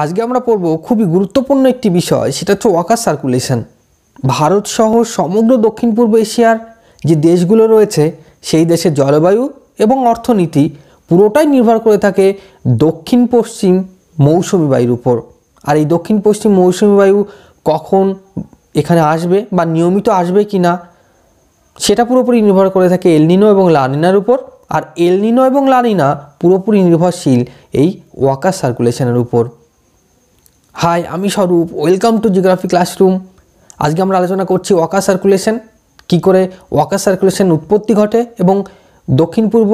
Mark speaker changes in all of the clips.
Speaker 1: আজকে আমরা পড়ব খুবই গুরুত্বপূর্ণ একটি বিষয় সেটা হচ্ছে ওয়াকার সার্কুলেশন ভারতসহ সমগ্র দক্ষিণ পূর্ব এশিয়ার যে দেশগুলো রয়েছে সেই দেশের জলবায়ু এবং অর্থনীতি পুরোটাই নির্ভর করে থাকে দক্ষিণ পশ্চিম মৌসুমি বায়ুর উপর আর এই দক্ষিণ পশ্চিম মৌসুমি বায়ু কখন এখানে আসবে বা নিয়মিত আসবে কি না সেটা পুরোপুরি নির্ভর করে থাকে এলনিনো এবং লানিনার উপর আর এলনিনো এবং লানিনা পুরোপুরি নির্ভরশীল এই ওয়াকার সার্কুলেশনের উপর হাই আমি স্বরূপ ওয়েলকাম টু জিওগ্রাফি ক্লাসরুম আজকে আমরা আলোচনা করছি ওয়াকা সার্কুলেশন কি করে ওয়াকা সার্কুলেশন উৎপত্তি ঘটে এবং দক্ষিণ পূর্ব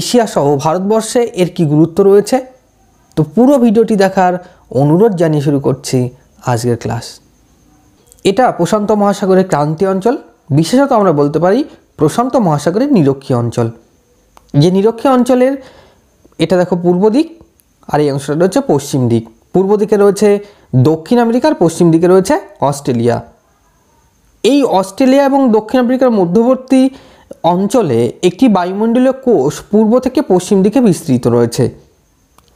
Speaker 1: এশিয়া সহ ভারতবর্ষে এর কি গুরুত্ব রয়েছে তো পুরো ভিডিওটি দেখার অনুরোধ জানিয়ে শুরু করছি আজকের ক্লাস এটা প্রশান্ত মহাসাগরের ক্রান্তি অঞ্চল বিশেষত আমরা বলতে পারি প্রশান্ত মহাসাগরের নিরক্ষী অঞ্চল যে নিরক্ষী অঞ্চলের এটা দেখো পূর্ব দিক আর এই অংশটা হচ্ছে পশ্চিম দিক পূর্ব দিকে রয়েছে দক্ষিণ আমেরিকার পশ্চিম দিকে রয়েছে অস্ট্রেলিয়া এই অস্ট্রেলিয়া এবং দক্ষিণ আমেরিকার মধ্যবর্তী অঞ্চলে একটি বায়ুমণ্ডলীয় কোষ পূর্ব থেকে পশ্চিম দিকে বিস্তৃত রয়েছে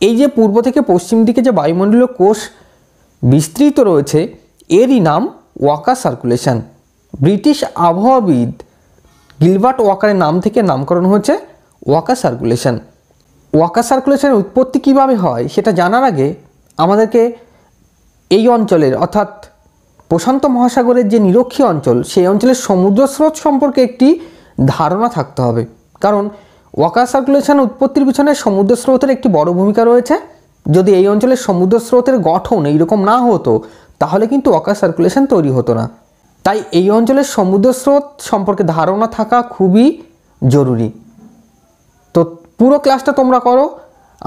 Speaker 1: এই যে পূর্ব থেকে পশ্চিম দিকে যে বায়ুমণ্ডলীয় কোষ বিস্তৃত রয়েছে এরই নাম ওয়াকা সার্কুলেশন ব্রিটিশ আবহাওয়াবিদ গিলবার্ট ওয়াকারের নাম থেকে নামকরণ হয়েছে ওয়াকা সার্কুলেশন ওয়াকা সার্কুলেশনের উৎপত্তি কীভাবে হয় সেটা জানার আগে আমাদেরকে এই অঞ্চলের অর্থাৎ প্রশান্ত মহাসাগরের যে নিরক্ষী অঞ্চল সেই অঞ্চলের সমুদ্র স্রোত সম্পর্কে একটি ধারণা থাকতে হবে কারণ ওয়াকার সার্কুলেশন উৎপত্তির পিছনে সমুদ্র স্রোতের একটি বড় ভূমিকা রয়েছে যদি এই অঞ্চলের সমুদ্র স্রোতের গঠন এইরকম না হতো তাহলে কিন্তু ওয়াকার সার্কুলেশন তৈরি হতো না তাই এই অঞ্চলের সমুদ্র স্রোত সম্পর্কে ধারণা থাকা খুবই জরুরি তো পুরো ক্লাসটা তোমরা করো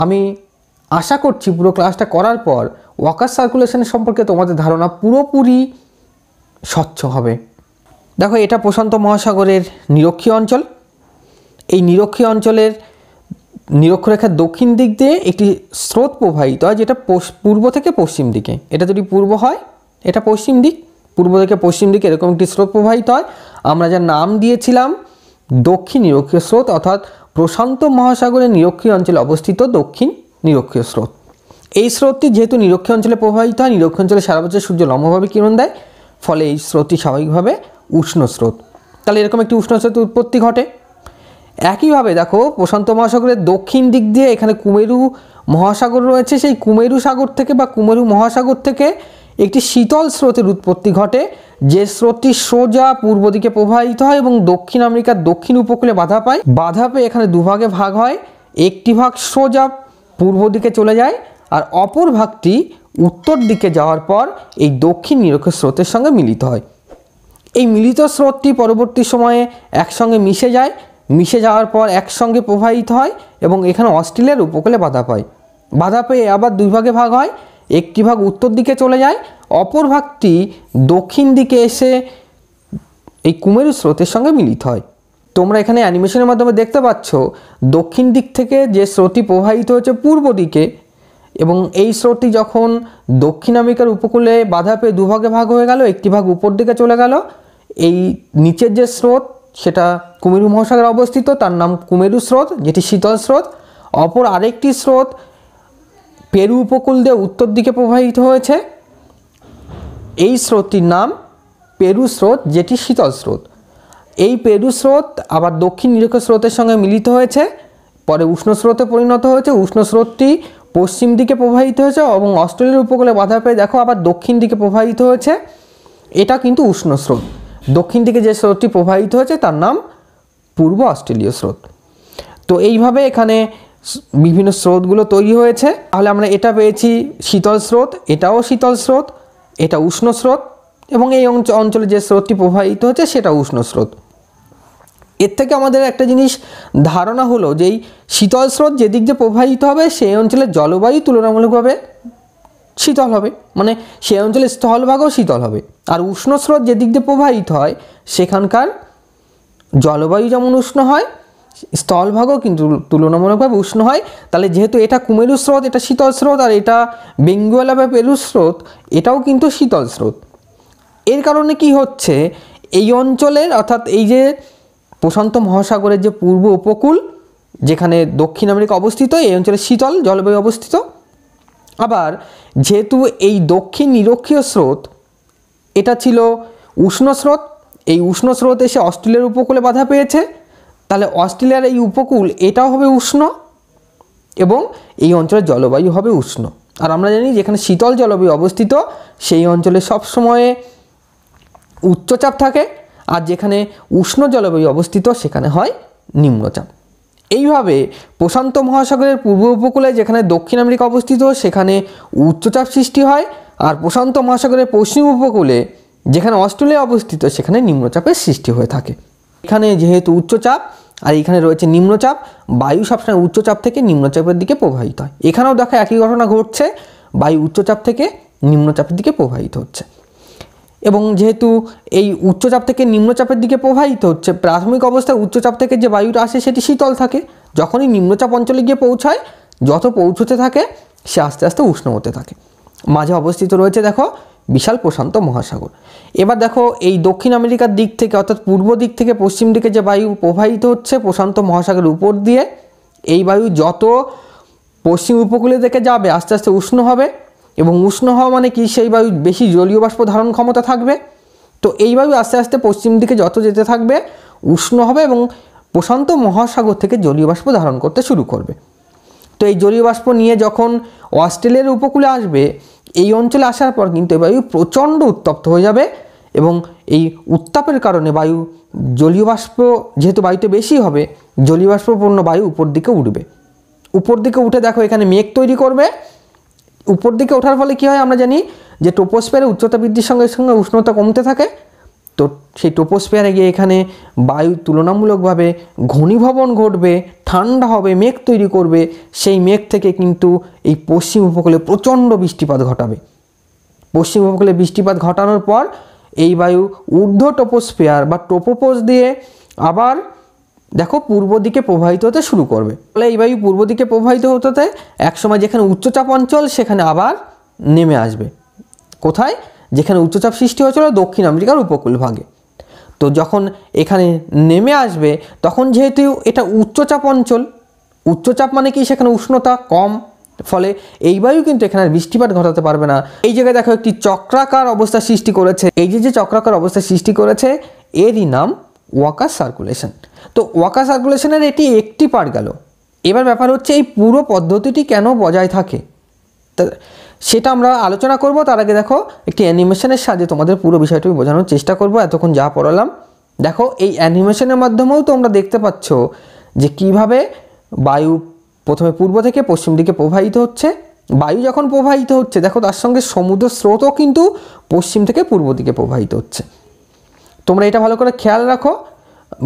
Speaker 1: আমি আশা করছি পুরো ক্লাসটা করার পর ওয়াকার সার্কুলেশন সম্পর্কে তোমাদের ধারণা পুরোপুরি স্বচ্ছ হবে দেখো এটা প্রশান্ত মহাসাগরের নিরক্ষী অঞ্চল এই নিরক্ষী অঞ্চলের নিরক্ষরেখার দক্ষিণ দিক দিয়ে একটি স্রোত প্রবাহিত হয় যেটা পূর্ব থেকে পশ্চিম দিকে এটা যদি পূর্ব হয় এটা পশ্চিম দিক পূর্ব থেকে পশ্চিম দিকে এরকম একটি স্রোত প্রবাহিত হয় আমরা যার নাম দিয়েছিলাম দক্ষিণ নিরক্ষীয় স্রোত অর্থাৎ প্রশান্ত মহাসাগরের নিরক্ষীয় অঞ্চলে অবস্থিত দক্ষিণ নিরক্ষীয় স্রোত এই স্রোতটি যেহেতু নিরক্ষীয় অঞ্চলে প্রবাহিত হয় নিরক্ষীয় অঞ্চলে সারা বছর সূর্য লম্বভাবে কিরণ দেয় ফলে এই স্রোতটি স্বাভাবিকভাবে উষ্ণ স্রোত তাহলে এরকম একটি উষ্ণ স্রোত উৎপত্তি ঘটে একইভাবে দেখো প্রশান্ত মহাসাগরের দক্ষিণ দিক দিয়ে এখানে কুমেরু মহাসাগর রয়েছে সেই কুমেরু সাগর থেকে বা কুমেরু মহাসাগর থেকে একটি শীতল স্রোতের উৎপত্তি ঘটে যে স্রোতটি সোজা পূর্ব দিকে প্রবাহিত হয় এবং দক্ষিণ আমেরিকার দক্ষিণ উপকূলে বাধা পায় বাধা পেয়ে এখানে দুভাগে ভাগ হয় একটি ভাগ সোজা পূর্ব দিকে চলে যায় আর অপর ভাগটি উত্তর দিকে যাওয়ার পর এই দক্ষিণ নিরক্ষের স্রোতের সঙ্গে মিলিত হয় এই মিলিত স্রোতটি পরবর্তী সময়ে একসঙ্গে মিশে যায় মিশে যাওয়ার পর একসঙ্গে প্রবাহিত হয় এবং এখানে অস্ট্রেলিয়ার উপকূলে বাধা পায় বাধা পেয়ে আবার দুই ভাগে ভাগ হয় একটি ভাগ উত্তর দিকে চলে যায় অপর ভাগটি দক্ষিণ দিকে এসে এই কুমেরু স্রোতের সঙ্গে মিলিত হয় তোমরা এখানে অ্যানিমেশনের মাধ্যমে দেখতে পাচ্ছ দক্ষিণ দিক থেকে যে স্রোতটি প্রবাহিত হয়েছে পূর্ব দিকে এবং এই স্রোতটি যখন দক্ষিণ আমেরিকার উপকূলে বাধা পেয়ে দুভাগে ভাগ হয়ে গেল একটি ভাগ উপর দিকে চলে গেল এই নিচের যে স্রোত সেটা কুমেরু মহাসাগরে অবস্থিত তার নাম কুমেরু স্রোত যেটি শীতল স্রোত অপর আরেকটি স্রোত পেরু উপকূল দিয়ে উত্তর দিকে প্রবাহিত হয়েছে এই স্রোতটির নাম পেরু স্রোত যেটি শীতল স্রোত এই পেরু স্রোত আবার দক্ষিণ নিরক্ষ স্রোতের সঙ্গে মিলিত হয়েছে পরে উষ্ণ স্রোতে পরিণত হয়েছে উষ্ণ স্রোতটি পশ্চিম দিকে প্রবাহিত হয়েছে এবং অস্ট্রেলিয়ার উপকূলে বাধা পেয়ে দেখো আবার দক্ষিণ দিকে প্রবাহিত হয়েছে এটা কিন্তু উষ্ণ স্রোত দক্ষিণ দিকে যে স্রোতটি প্রবাহিত হয়েছে তার নাম পূর্ব অস্ট্রেলীয় স্রোত তো এইভাবে এখানে বিভিন্ন স্রোতগুলো তৈরি হয়েছে তাহলে আমরা এটা পেয়েছি শীতল স্রোত এটাও শীতল স্রোত এটা উষ্ণ স্রোত এবং এই অঞ্চলে যে স্রোতটি প্রবাহিত হচ্ছে সেটা উষ্ণ স্রোত এর থেকে আমাদের একটা জিনিস ধারণা হলো যে এই শীতল স্রোত যেদিক দিয়ে প্রবাহিত হবে সেই অঞ্চলের জলবায়ু তুলনামূলকভাবে শীতল হবে মানে সেই অঞ্চলের স্থলভাগও শীতল হবে আর উষ্ণ স্রোত যেদিক দিয়ে প্রবাহিত হয় সেখানকার জলবায়ু যেমন উষ্ণ হয় স্থলভাগও কিন্তু তুলনামূলকভাবে উষ্ণ হয় তাহলে যেহেতু এটা কুমেরু স্রোত এটা শীতল স্রোত আর এটা বেঙ্গুয়ালা বা পেরু স্রোত এটাও কিন্তু শীতল স্রোত এর কারণে কি হচ্ছে এই অঞ্চলের অর্থাৎ এই যে প্রশান্ত মহাসাগরের যে পূর্ব উপকূল যেখানে দক্ষিণ আমেরিকা অবস্থিত এই অঞ্চলে শীতল জলবায়ু অবস্থিত আবার যেহেতু এই দক্ষিণ নিরক্ষীয় স্রোত এটা ছিল উষ্ণ স্রোত এই উষ্ণ স্রোত এসে অস্ট্রেলিয়ার উপকূলে বাধা পেয়েছে তাহলে অস্ট্রেলিয়ার এই উপকূল এটাও হবে উষ্ণ এবং এই অঞ্চলের জলবায়ু হবে উষ্ণ আর আমরা জানি যেখানে শীতল জলবায়ু অবস্থিত সেই অঞ্চলে সবসময়ে উচ্চচাপ থাকে আর যেখানে উষ্ণ জলবায়ু অবস্থিত সেখানে হয় নিম্নচাপ এইভাবে প্রশান্ত মহাসাগরের পূর্ব উপকূলে যেখানে দক্ষিণ আমেরিকা অবস্থিত সেখানে উচ্চচাপ সৃষ্টি হয় আর প্রশান্ত মহাসাগরের পশ্চিম উপকূলে যেখানে অস্ট্রেলিয়া অবস্থিত সেখানে নিম্নচাপের সৃষ্টি হয়ে থাকে এখানে যেহেতু উচ্চচাপ আর এখানে রয়েছে নিম্নচাপ বায়ু সবসময় উচ্চচাপ থেকে নিম্নচাপের দিকে প্রবাহিত হয় এখানেও দেখা একই ঘটনা ঘটছে বায়ু উচ্চচাপ থেকে নিম্নচাপের দিকে প্রবাহিত হচ্ছে এবং যেহেতু এই উচ্চচাপ থেকে নিম্নচাপের দিকে প্রবাহিত হচ্ছে প্রাথমিক অবস্থায় উচ্চচাপ থেকে যে বায়ুটা আসে সেটি শীতল থাকে যখনই নিম্নচাপ অঞ্চলে গিয়ে পৌঁছায় যত পৌঁছতে থাকে সে আস্তে আস্তে উষ্ণ হতে থাকে মাঝে অবস্থিত রয়েছে দেখো বিশাল প্রশান্ত মহাসাগর এবার দেখো এই দক্ষিণ আমেরিকার দিক থেকে অর্থাৎ পূর্ব দিক থেকে পশ্চিম দিকে যে বায়ু প্রবাহিত হচ্ছে প্রশান্ত মহাসাগরের উপর দিয়ে এই বায়ু যত পশ্চিম উপকূলে থেকে যাবে আস্তে আস্তে উষ্ণ হবে এবং উষ্ণ হওয়া মানে কি সেই বায়ু বেশি জলীয় বাষ্প ধারণ ক্ষমতা থাকবে তো এই বায়ু আস্তে আস্তে পশ্চিম দিকে যত যেতে থাকবে উষ্ণ হবে এবং প্রশান্ত মহাসাগর থেকে জলীয় বাষ্প ধারণ করতে শুরু করবে তো এই জলীয় বাষ্প নিয়ে যখন অস্ট্রেলিয়ার উপকূলে আসবে এই অঞ্চলে আসার পর কিন্তু এই বায়ু প্রচণ্ড উত্তপ্ত হয়ে যাবে এবং এই উত্তাপের কারণে বায়ু জলীয় বাষ্প যেহেতু বায়ুতে বেশি হবে জলীয় বাষ্পপূর্ণ বায়ু উপর দিকে উঠবে উপর দিকে উঠে দেখো এখানে মেঘ তৈরি করবে উপর দিকে ওঠার ফলে কী হয় আমরা জানি যে টোপোস্পিয়ারের উচ্চতা বৃদ্ধির সঙ্গে সঙ্গে উষ্ণতা কমতে থাকে তো সেই টোপোস্পিয়ারে গিয়ে এখানে বায়ু তুলনামূলকভাবে ঘনীভবন ঘটবে ঠান্ডা হবে মেঘ তৈরি করবে সেই মেঘ থেকে কিন্তু এই পশ্চিম উপকূলে প্রচণ্ড বৃষ্টিপাত ঘটাবে পশ্চিম উপকূলে বৃষ্টিপাত ঘটানোর পর এই বায়ু ঊর্ধ্ব টোপোস্পিয়ার বা টোপোপোস দিয়ে আবার দেখো পূর্ব দিকে প্রবাহিত হতে শুরু করবে ফলে এই বায়ু পূর্ব দিকে প্রবাহিত হতে একসময় যেখানে উচ্চচাপ অঞ্চল সেখানে আবার নেমে আসবে কোথায় যেখানে উচ্চচাপ সৃষ্টি হয়েছিল দক্ষিণ আমেরিকার উপকূল ভাগে তো যখন এখানে নেমে আসবে তখন যেহেতু এটা উচ্চচাপ অঞ্চল উচ্চচাপ মানে কি সেখানে উষ্ণতা কম ফলে এই বায়ু কিন্তু এখানে বৃষ্টিপাত ঘটাতে পারবে না এই জায়গায় দেখো একটি চক্রাকার অবস্থা সৃষ্টি করেছে এই যে যে চক্রাকার অবস্থা সৃষ্টি করেছে এরই নাম ওয়াকা সার্কুলেশন তো ওয়াকা সার্কুলেশনের এটি একটি পার গেল এবার ব্যাপার হচ্ছে এই পুরো পদ্ধতিটি কেন বজায় থাকে সেটা আমরা আলোচনা করব তার আগে দেখো একটি অ্যানিমেশনের সাহায্যে তোমাদের পুরো বিষয়টি বোঝানোর চেষ্টা করব এতক্ষণ যা পড়ালাম দেখো এই অ্যানিমেশনের মাধ্যমেও তোমরা দেখতে পাচ্ছ যে কিভাবে বায়ু প্রথমে পূর্ব থেকে পশ্চিম দিকে প্রবাহিত হচ্ছে বায়ু যখন প্রবাহিত হচ্ছে দেখো তার সঙ্গে সমুদ্র স্রোতও কিন্তু পশ্চিম থেকে পূর্ব দিকে প্রবাহিত হচ্ছে তোমরা এটা ভালো করে খেয়াল রাখো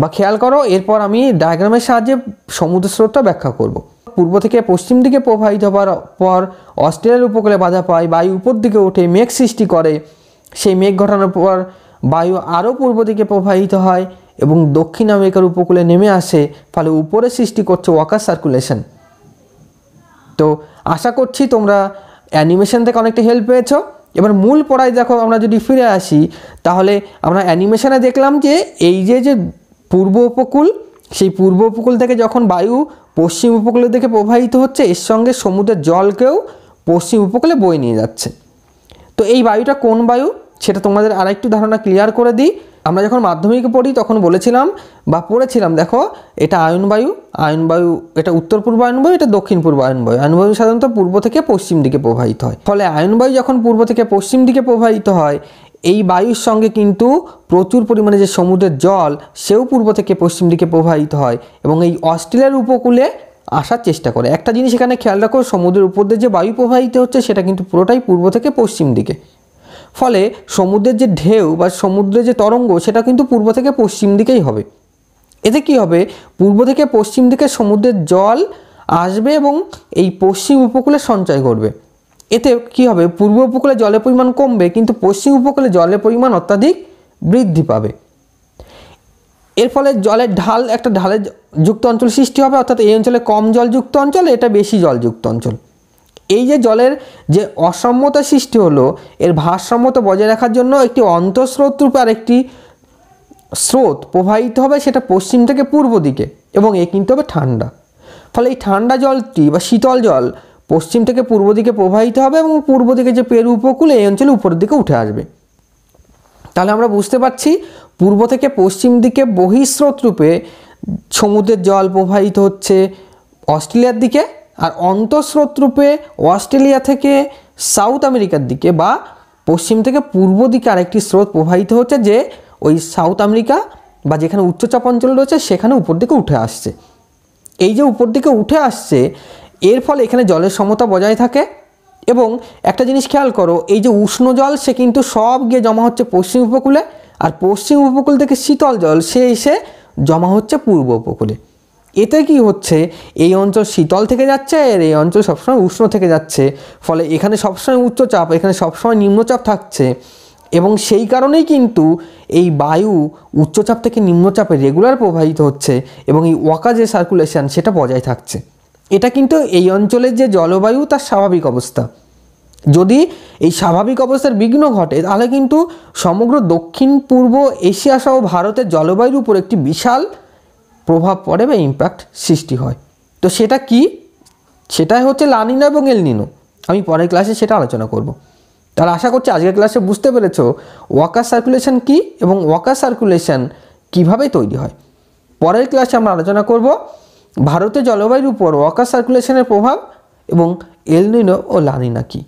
Speaker 1: বা খেয়াল করো এরপর আমি ডায়াগ্রামের সাহায্যে সমুদ্র স্রোতটা ব্যাখ্যা করব। পূর্ব থেকে পশ্চিম দিকে প্রবাহিত হওয়ার পর অস্ট্রেলিয়ার উপকূলে বাধা পায় বায়ু উপর দিকে ওঠে মেঘ সৃষ্টি করে সেই মেঘ ঘটানোর পর বায়ু আরও পূর্ব দিকে প্রবাহিত হয় এবং দক্ষিণ আমেরিকার উপকূলে নেমে আসে ফলে উপরে সৃষ্টি করছে ওয়াকার সার্কুলেশন তো আশা করছি তোমরা অ্যানিমেশন থেকে অনেকটা হেল্প পেয়েছো এবার মূল পড়ায় দেখো আমরা যদি ফিরে আসি তাহলে আমরা অ্যানিমেশনে দেখলাম যে এই যে যে পূর্ব উপকূল সেই পূর্ব উপকূল থেকে যখন বায়ু পশ্চিম উপকূলের দিকে প্রবাহিত হচ্ছে এর সঙ্গে সমুদ্রের জলকেও পশ্চিম উপকূলে বয়ে নিয়ে যাচ্ছে তো এই বায়ুটা কোন বায়ু সেটা তোমাদের আরেকটু ধারণা ক্লিয়ার করে দিই আমরা যখন মাধ্যমিকে পড়ি তখন বলেছিলাম বা পড়েছিলাম দেখো এটা আয়নবায়ু আয়নবায়ু এটা উত্তর পূর্ব আয়নবায়ু এটা দক্ষিণ পূর্ব আয়নবায়ু আয়নবায়ু সাধারণত পূর্ব থেকে পশ্চিম দিকে প্রবাহিত হয় ফলে আয়নবায়ু যখন পূর্ব থেকে পশ্চিম দিকে প্রবাহিত হয় এই বায়ুর সঙ্গে কিন্তু প্রচুর পরিমাণে যে সমুদ্রের জল সেও পূর্ব থেকে পশ্চিম দিকে প্রবাহিত হয় এবং এই অস্ট্রেলিয়ার উপকূলে আসার চেষ্টা করে একটা জিনিস এখানে খেয়াল রাখো সমুদ্রের উপর দিয়ে যে বায়ু প্রবাহিত হচ্ছে সেটা কিন্তু পুরোটাই পূর্ব থেকে পশ্চিম দিকে ফলে সমুদ্রের যে ঢেউ বা সমুদ্রের যে তরঙ্গ সেটা কিন্তু পূর্ব থেকে পশ্চিম দিকেই হবে এতে কি হবে পূর্ব থেকে পশ্চিম দিকে সমুদ্রের জল আসবে এবং এই পশ্চিম উপকূলে সঞ্চয় করবে এতে কি হবে পূর্ব উপকূলে জলের পরিমাণ কমবে কিন্তু পশ্চিম উপকূলে জলের পরিমাণ অত্যাধিক বৃদ্ধি পাবে এর ফলে জলের ঢাল একটা ঢালের যুক্ত অঞ্চল সৃষ্টি হবে অর্থাৎ এই অঞ্চলে কম জলযুক্ত অঞ্চল এটা বেশি জলযুক্ত অঞ্চল এই যে জলের যে অসাম্যতা সৃষ্টি হলো এর ভারসাম্যতা বজায় রাখার জন্য একটি অন্তঃস্রোত রূপে আরেকটি স্রোত প্রবাহিত হবে সেটা পশ্চিম থেকে পূর্ব দিকে এবং এ কিন্তু হবে ঠান্ডা ফলে এই ঠান্ডা জলটি বা শীতল জল পশ্চিম থেকে পূর্ব দিকে প্রবাহিত হবে এবং পূর্ব দিকে যে পেরু উপকূল এই অঞ্চলে উপরের দিকে উঠে আসবে তাহলে আমরা বুঝতে পারছি পূর্ব থেকে পশ্চিম দিকে বহিঃস্রোত রূপে সমুদ্রের জল প্রবাহিত হচ্ছে অস্ট্রেলিয়ার দিকে আর অন্তঃস্রোত রূপে অস্ট্রেলিয়া থেকে সাউথ আমেরিকার দিকে বা পশ্চিম থেকে পূর্ব দিকে আরেকটি স্রোত প্রবাহিত হচ্ছে যে ওই সাউথ আমেরিকা বা যেখানে উচ্চচাপ অঞ্চল রয়েছে সেখানে উপর দিকে উঠে আসছে এই যে উপর দিকে উঠে আসছে এর ফলে এখানে জলের সমতা বজায় থাকে এবং একটা জিনিস খেয়াল করো এই যে উষ্ণ জল সে কিন্তু সব গিয়ে জমা হচ্ছে পশ্চিম উপকূলে আর পশ্চিম উপকূল থেকে শীতল জল সে এসে জমা হচ্ছে পূর্ব উপকূলে এতে কি হচ্ছে এই অঞ্চল শীতল থেকে যাচ্ছে আর এই অঞ্চল সবসময় উষ্ণ থেকে যাচ্ছে ফলে এখানে সবসময় উচ্চচাপ এখানে সবসময় নিম্নচাপ থাকছে এবং সেই কারণেই কিন্তু এই বায়ু উচ্চচাপ থেকে নিম্নচাপে রেগুলার প্রবাহিত হচ্ছে এবং এই ওয়াকা যে সার্কুলেশান সেটা বজায় থাকছে এটা কিন্তু এই অঞ্চলের যে জলবায়ু তার স্বাভাবিক অবস্থা যদি এই স্বাভাবিক অবস্থার বিঘ্ন ঘটে তাহলে কিন্তু সমগ্র দক্ষিণ পূর্ব এশিয়া সহ ভারতের জলবায়ুর উপর একটি বিশাল প্রভাব পড়ে বা ইম্প্যাক্ট সৃষ্টি হয় তো সেটা কি সেটাই হচ্ছে লানিনো এবং এলনিনো আমি পরের ক্লাসে সেটা আলোচনা করব। তাহলে আশা করছি আজকের ক্লাসে বুঝতে পেরেছ ওয়াকার সার্কুলেশন কি এবং ওয়াকার সার্কুলেশন কিভাবে তৈরি হয় পরের ক্লাসে আমরা আলোচনা করব ভারতে জলবায়ুর উপর ওয়াকার সার্কুলেশনের প্রভাব এবং এলনিনো ও লানিনা কী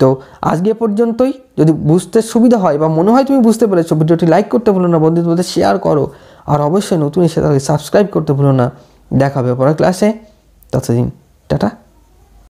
Speaker 1: তো আজকে পর্যন্তই যদি বুঝতে সুবিধা হয় বা মনে হয় তুমি বুঝতে পেরেছো ভিডিওটি লাইক করতে ভুলো না বন্ধুদের মধ্যে শেয়ার করো আর অবশ্যই নতুন এসে তাদেরকে সাবস্ক্রাইব করতে ভুলো না দেখা হবে পরের ক্লাসে ততদিন টাটা